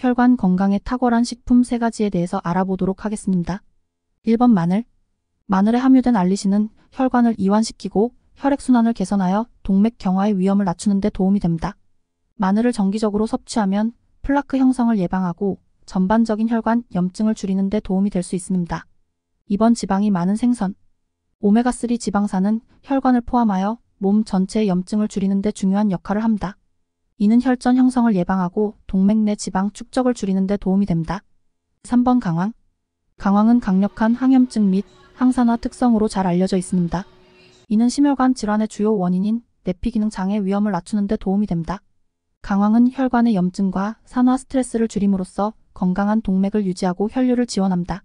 혈관 건강에 탁월한 식품 3가지에 대해서 알아보도록 하겠습니다. 1번 마늘 마늘에 함유된 알리신은 혈관을 이완시키고 혈액순환을 개선하여 동맥 경화의 위험을 낮추는 데 도움이 됩니다. 마늘을 정기적으로 섭취하면 플라크 형성을 예방하고 전반적인 혈관 염증을 줄이는 데 도움이 될 수 있습니다. 2번 지방이 많은 생선 오메가3 지방산은 혈관을 포함하여 몸 전체의 염증을 줄이는 데 중요한 역할을 합니다. 이는 혈전 형성을 예방하고 동맥 내 지방 축적을 줄이는 데 도움이 됩니다. 3번 강황 강황은 강력한 항염증 및 항산화 특성으로 잘 알려져 있습니다. 이는 심혈관 질환의 주요 원인인 내피기능 장애 위험을 낮추는 데 도움이 됩니다. 강황은 혈관의 염증과 산화 스트레스를 줄임으로써 건강한 동맥을 유지하고 혈류를 지원합니다.